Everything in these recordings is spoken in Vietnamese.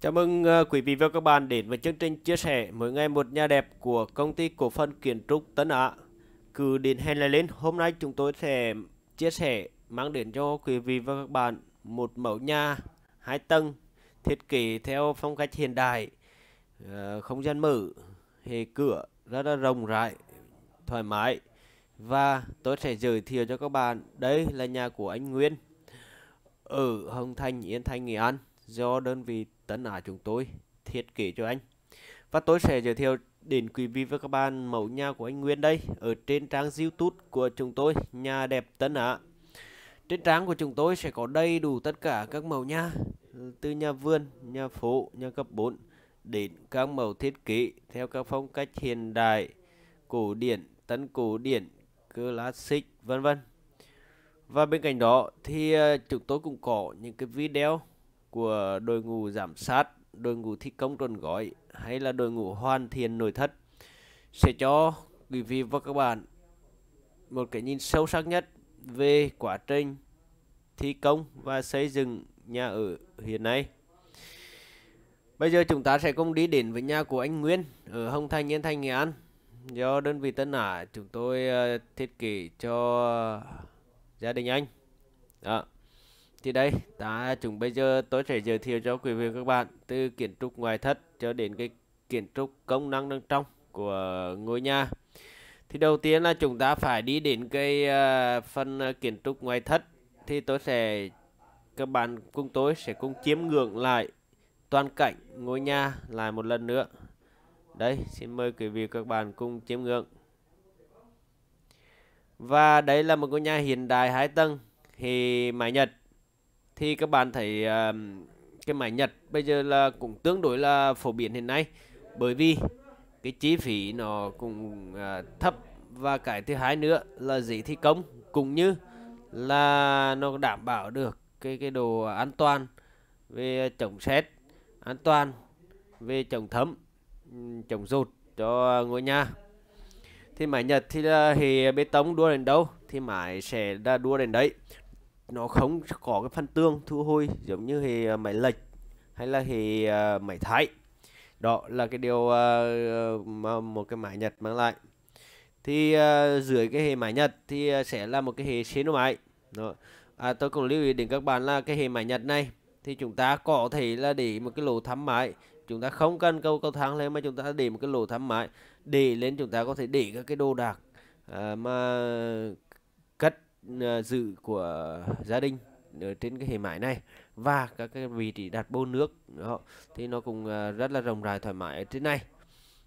Chào mừng ờ, quý vị và các bạn đến với chương trình chia sẻ mỗi ngày một nhà đẹp của công ty cổ phần kiến trúc Tấn Á. Cứ đến hẹn lại lên, hôm nay chúng tôi sẽ chia sẻ mang đến cho quý vị và các bạn một mẫu nhà hai tầng thiết kế theo phong cách hiện đại, ờ, không gian mở, hệ cửa rất là rộng rãi, thoải mái. Và tôi sẽ giới thiệu cho các bạn, đây là nhà của anh Nguyên ở Hồng Thành, Yên Thành, Nghệ An do đơn vị tấn ả chúng tôi thiết kế cho anh. Và tôi sẽ giới thiệu đến quý vị và các bạn mẫu nhà của anh Nguyên đây ở trên trang YouTube của chúng tôi Nhà đẹp Tấn Á. Trên trang của chúng tôi sẽ có đầy đủ tất cả các mẫu nhà từ nhà vườn, nhà phố, nhà cấp 4 đến các mẫu thiết kế theo các phong cách hiện đại, cổ điển, tân cổ điển, classic vân vân. Và bên cạnh đó thì ờ, chúng tôi cũng có những cái video của đội ngũ giảm sát, đội ngũ thi công tròn gói hay là đội ngũ hoàn thiện nội thất sẽ cho quý vị và các bạn một cái nhìn sâu sắc nhất về quá trình thi công và xây dựng nhà ở hiện nay. Bây giờ chúng ta sẽ cùng đi đến với nhà của anh Nguyên ở Hồng Thành Yên Thành Nghệ An do đơn vị Tân Hải chúng tôi ờ, thiết kế cho gia đình anh. Đó. Thì đây, ta chúng bây giờ tôi sẽ giới thiệu cho quý vị và các bạn từ kiến trúc ngoài thất cho đến cái kiến trúc công năng bên trong của ngôi nhà. Thì đầu tiên là chúng ta phải đi đến cái à, phần à, kiến trúc ngoài thất thì tôi sẽ các bạn cùng tôi sẽ cùng chiếm ngưỡng lại toàn cảnh ngôi nhà lại một lần nữa. Đây, xin mời quý vị các bạn cùng chiếm ngưỡng. Và đây là một ngôi nhà hiện đại hai tầng thì mái Nhật thì các bạn thấy uh, cái máy Nhật bây giờ là cũng tương đối là phổ biến hiện nay bởi vì cái chi phí nó cũng uh, thấp và cái thứ hai nữa là dễ thi công cũng như là nó đảm bảo được cái cái đồ an toàn về chống xét an toàn về chống thấm chống rụt cho ngôi nhà thì máy Nhật thì là hệ bê tông đua đến đâu thì máy sẽ là đua đến đấy nó không có cái phần tương thu hồi giống như hệ ờ, máy lệch hay là hệ ờ, máy thái đó là cái điều ờ, mà một cái máy Nhật mang lại thì dưới cái hệ máy Nhật thì sẽ là một cái hệ xeno máy đó. À, tôi cũng lưu ý đến các bạn là cái hệ máy Nhật này thì chúng ta có thể là để một cái lỗ thắm máy chúng ta không cần câu cầu thang lên mà chúng ta để một cái lỗ thắm máy để lên chúng ta có thể để các cái đồ đạc à, mà Ờ, dự của gia đình ở trên cái hệ mái này và các cái vị trí đặt bô nước đó thì nó cũng ờ, rất là rộng rãi thoải mái ở trên này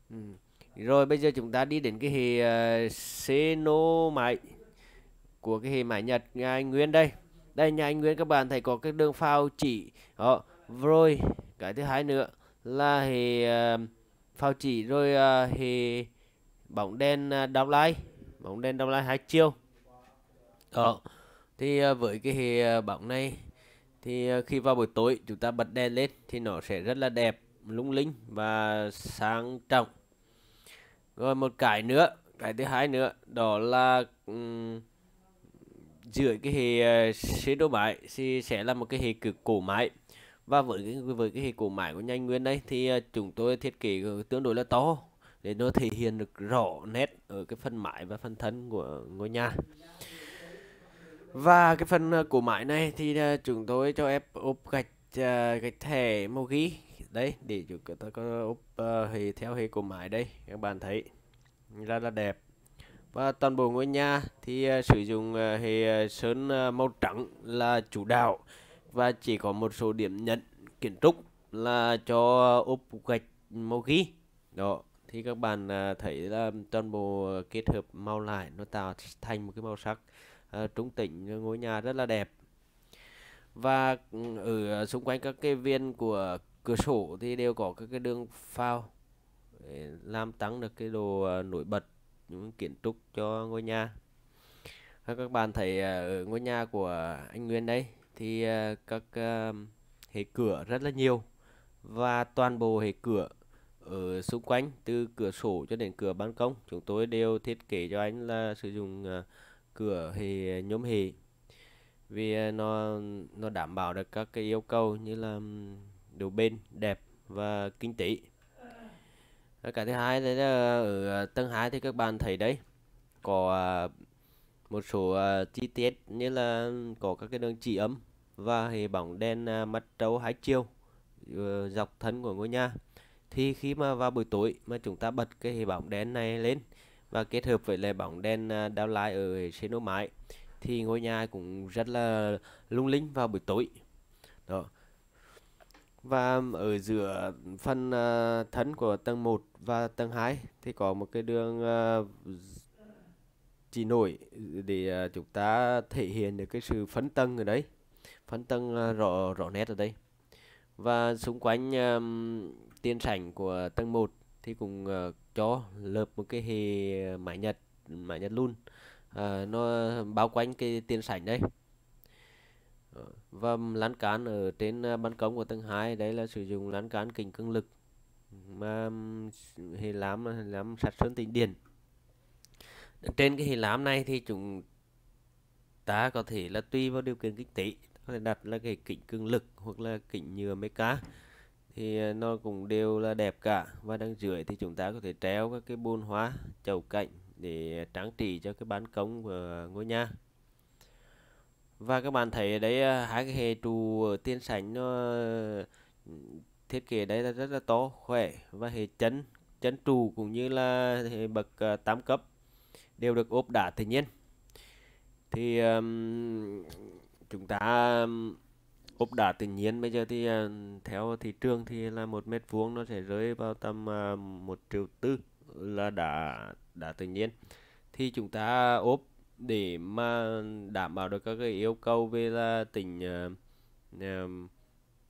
ừ. rồi bây giờ chúng ta đi đến cái hệ uh, ờ, xeno máy của cái hệ máy nhật nhà anh nguyên đây đây nhà anh nguyên các bạn thấy có cái đường phao chỉ đó rồi cái thứ hai nữa là hệ phao chỉ rồi hệ bóng đen uh, downline bóng đen downline hai chiều đó. Ờ. Ờ. Thì ờ, với cái bóng này thì khi vào buổi tối chúng ta bật đèn lên thì nó sẽ rất là đẹp, lung linh và sáng trọng. Rồi một cái nữa, cái thứ hai nữa đó là um, giữa cái hệ chế độ máy thì sẽ là một cái hệ cực cổ máy và với cái, với cái hệ cổ máy của nhanh nguyên đấy thì chúng tôi thiết kế tương đối là to để nó thể hiện được rõ nét ở cái phần mái và phần thân của ngôi nhà và cái phần ờ, của máy này thì ờ, chúng tôi cho ép ốp gạch ờ, gạch thẻ màu ghi đấy để chúng ta có ốp thì theo hệ của máy đây các bạn thấy rất là đẹp và toàn bộ ngôi nhà thì sử dụng hệ sơn màu trắng là chủ đạo và chỉ có một số điểm nhận kiến trúc là cho ốp gạch màu ghi đó thì các bạn thấy là toàn bộ kết hợp màu lại nó tạo thành một cái màu sắc Ờ, trung tỉnh ờ, ngôi nhà rất là đẹp và ừ, ở xung quanh các cái viên của cửa sổ thì đều có các cái đường phao để làm tăng được cái đồ ờ, nổi bật những kiến trúc cho ngôi nhà các bạn thấy ở ngôi nhà của anh Nguyên đấy thì các hệ cửa rất là nhiều và toàn bộ hệ cửa ở xung quanh từ cửa sổ cho đến cửa ban công chúng tôi đều thiết kế cho anh là sử dụng cửa thì nhóm hề vì ờ, nó nó đảm bảo được các cái yêu cầu như là độ bên đẹp và kinh tế cái thứ hai đấy là ở tầng hai thì các bạn thấy đấy có ờ, một số ờ, chi tiết như là có các cái đường chỉ ấm và hệ bóng đèn mặt trâu hai chiều dọc thân của ngôi nhà thì khi mà vào buổi tối mà chúng ta bật cái hệ bóng đèn này lên và kết hợp với lề bóng đen à, đao lai ở trên ô mái thì ngôi nhà cũng rất là lung linh vào buổi tối đó và ở giữa phần uh, thân của tầng 1 và tầng 2 thì có một cái đường à, chỉ nổi để chúng ta thể hiện được cái sự phấn tầng ở đấy phấn tầng rõ rõ nét ở đây và xung quanh um, tiền sảnh của tầng 1 thì cũng uh, cho lợp một cái hệ mái nhật mái nhật luôn à, nó bao quanh cái tiền sảnh đây ờ, và lán can ở trên à, ban công của tầng 2 đấy là sử dụng lán can kính cường lực mà hệ lám lám sạch sơn tĩnh điện trên cái hệ lám này thì chúng ta có thể là tùy vào điều kiện kinh tế có thể đặt là cái kính cường lực hoặc là kính nhựa meca thì ờ, nó cũng đều là đẹp cả và đằng dưới thì chúng ta có thể treo các cái bồn hoa chậu cạnh để trang trí cho cái ban công của ngôi nhà và các bạn thấy ở đấy ờ, hai cái hệ trụ ở tiên sảnh nó ờ, thiết kế đấy là rất là to khỏe và hệ chấn chấn trụ cũng như là hệ bậc 8 cấp đều được ốp đá tự nhiên thì um, chúng ta ốp đá tự nhiên bây giờ thì ờ, theo thị trường thì là một mét vuông nó sẽ rơi vào tầm ờ, một triệu tư là đá đá tự nhiên thì chúng ta ốp để mà đảm bảo được các cái yêu cầu về là tính uh,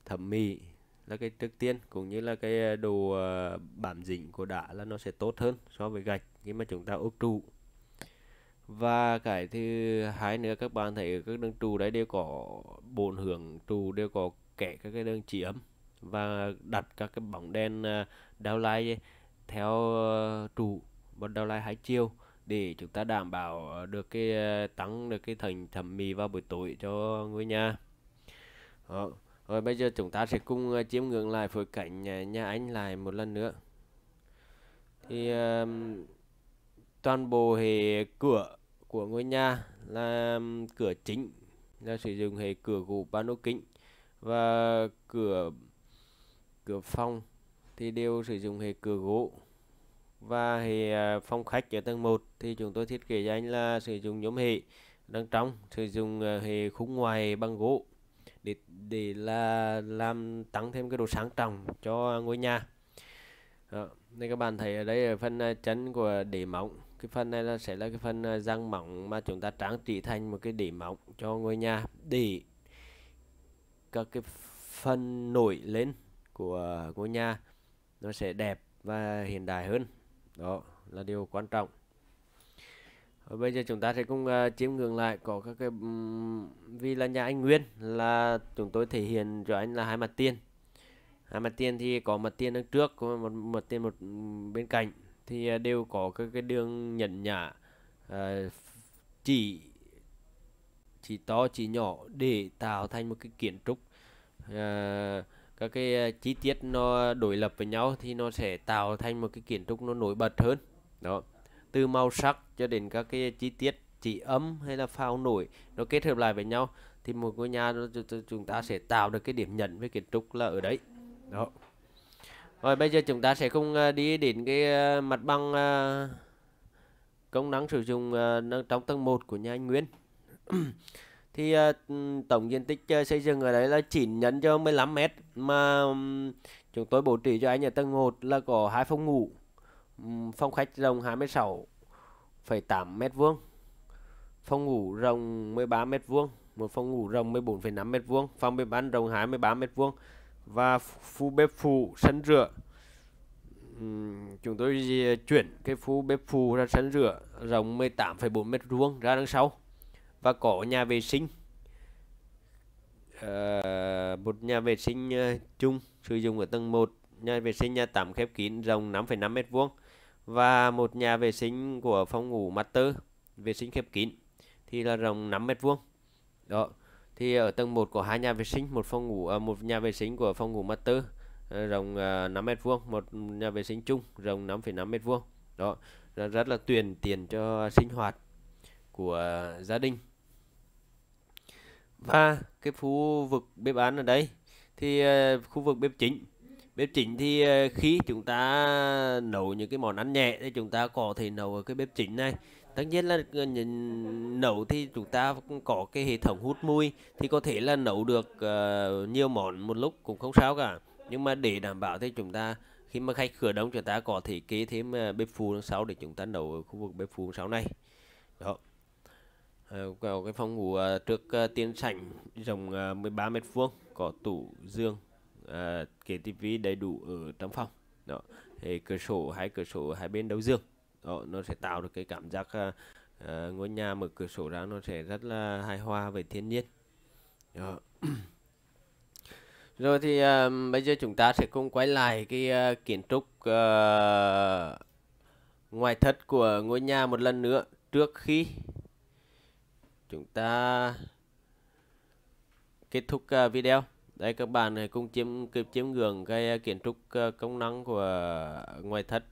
thẩm mỹ là cái trước tiên cũng như là cái đồ uh, bám dính của đá là nó sẽ tốt hơn so với gạch khi mà chúng ta ốp trụ và cái thứ hai nữa các bạn thấy các đường trụ đấy đều có bốn hướng trụ đều có kẻ các cái đường chỉ ấm và đặt các cái bóng đèn à, đao lai theo ờ, trụ và đao lai hai chiều để chúng ta đảm bảo ờ, được cái ờ, tăng được cái thành thẩm mỹ vào buổi tối cho ngôi nhà Đó. rồi bây giờ chúng ta sẽ cùng chiếm ngưỡng lại phối cảnh nhà anh lại một lần nữa thì uh, toàn bộ hệ cửa của ngôi nhà là cửa chính là sử dụng hệ cửa gỗ pano kính và cửa cửa phòng thì đều sử dụng hệ cửa gỗ và hệ à, phòng khách ở tầng 1 thì chúng tôi thiết kế cho anh là sử dụng nhóm hệ đằng trong sử dụng à, hệ khung ngoài bằng gỗ để để là làm tăng thêm cái độ sáng trọng cho ngôi nhà. Đó. Nên các bạn thấy ở đây ở phần à, chân của đế móng cái phần này là sẽ là cái phần à, răng mỏng mà chúng ta trang trí thành một cái đỉ mỏng cho ngôi nhà để các cái phần nổi lên của ngôi nhà nó sẽ đẹp và hiện đại hơn đó là điều quan trọng và bây giờ chúng ta sẽ cùng uh, chiêm ngưỡng lại có các cái um, vì là nhà anh Nguyên là chúng tôi thể hiện cho anh là hai mặt tiền hai mặt tiền thì có mặt tiền đằng trước có một mặt tiền một bên cạnh thì à, đều có cái, cái đường nhận nhã à, chỉ chỉ to chỉ nhỏ để tạo thành một cái kiến trúc uh, các cái chi tiết nó đối lập với nhau thì nó sẽ tạo thành một cái kiến trúc nó nổi bật hơn đó từ màu sắc cho đến các cái chi tiết chỉ ấm hay là phao nổi nó kết hợp lại với nhau thì một ngôi nhà chúng ta sẽ tạo được cái điểm nhận với kiến trúc là ở đấy đó rồi bây giờ chúng ta sẽ cùng ờ, đi đến cái ờ, mặt bằng ờ, công năng sử dụng trong tầng 1 của nhà anh Nguyên. thì ừ, tổng diện tích xây dựng ở đấy là 9 nhân cho 15 m mà chúng tôi bố trí cho anh ở tầng 1 là có hai phòng ngủ, phòng khách rộng 26,8 m vuông. Phòng ngủ rộng 13 m vuông, một phòng ngủ rộng 14,5 m vuông, phòng bếp ăn rộng 23 m vuông và phụ bếp phụ sân rửa chúng tôi ờ, chuyển cái phụ bếp phụ ra sân rửa rộng 18,4 mét vuông ra đằng sau và có nhà vệ sinh à, một nhà vệ sinh ờ, chung sử dụng ở tầng 1 nhà vệ sinh nhà tắm khép kín rộng 5,5 mét vuông và một nhà vệ sinh của phòng ngủ master vệ sinh khép kín thì là rộng 5 mét vuông đó thì ở tầng 1 của hai nhà vệ sinh một phòng ngủ ờ, một nhà vệ sinh của phòng ngủ master ờ, rộng 5 ờ, mét vuông một nhà vệ sinh chung rộng 5,5 mét vuông đó rất là tuyền tiền cho sinh hoạt của gia đình và cái khu vực bếp ăn ở đây thì khu vực bếp chính bếp chính thì khi chúng ta nấu những cái món ăn nhẹ thì chúng ta có thể nấu ở cái bếp chính này tất nhiên là ờ, nấu thì chúng ta có cái hệ thống hút mùi thì có thể là nấu được uh, nhiều món một lúc cũng không sao cả nhưng mà để đảm bảo thì chúng ta khi mà khách khứa đông chúng ta có thể kế thêm ờ, bếp phụ đằng sau để chúng ta nấu ở khu vực bếp phụ đằng sau này đó vào cái phòng ngủ trước tiên sảnh rộng 13 mét vuông có tủ dương à, kế tivi đầy đủ ở trong phòng đó thì cửa sổ hai cửa sổ hai bên đầu giường đó, nó sẽ tạo được cái cảm giác uh, ngôi nhà mở cửa sổ ra nó sẽ rất là hài hòa với thiên nhiên đó. rồi thì uh, bây giờ chúng ta sẽ cùng quay lại cái uh, kiến trúc uh, ngoài thất của ngôi nhà một lần nữa trước khi chúng ta kết thúc uh, video đây các bạn này cùng chiếm kịp chiêm ngưỡng cái kiến trúc công năng của ngoài thất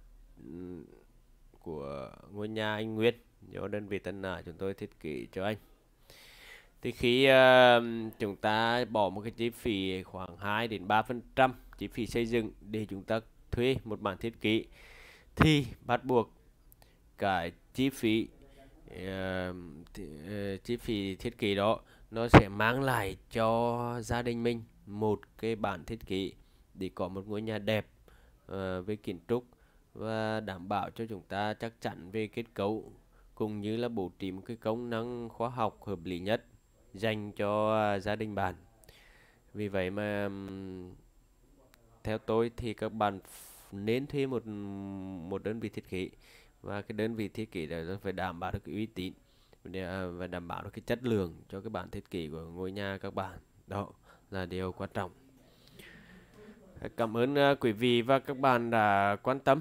ngôi nhà anh Nguyên do đơn vị Tân Nở chúng tôi thiết kế cho anh. Thì khi uh, chúng ta bỏ một cái chi phí khoảng 2 đến 3% chi phí xây dựng để chúng ta thuê một bản thiết kế thì bắt buộc cái chi phí uh, chi phí thiết kế đó nó sẽ mang lại cho gia đình mình một cái bản thiết kế để có một ngôi nhà đẹp uh, với kiến trúc và đảm bảo cho chúng ta chắc chắn về kết cấu cũng như là bổ trí một cái công năng khoa học hợp lý nhất dành cho à, gia đình bạn. Vì vậy mà theo tôi thì các bạn nên thuê một một đơn vị thiết kế và cái đơn vị thiết kế đó phải đảm bảo được cái uy tín à, và đảm bảo được cái chất lượng cho cái bản thiết kế của ngôi nhà các bạn. Đó là điều quan trọng. Cảm ơn à, quý vị và các bạn đã quan tâm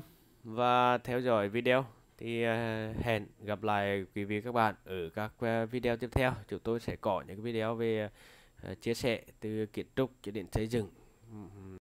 và theo dõi video thì à, hẹn gặp lại quý vị các bạn ở các à, video tiếp theo chúng tôi sẽ có những video về à, chia sẻ từ kiến trúc cho đến xây dựng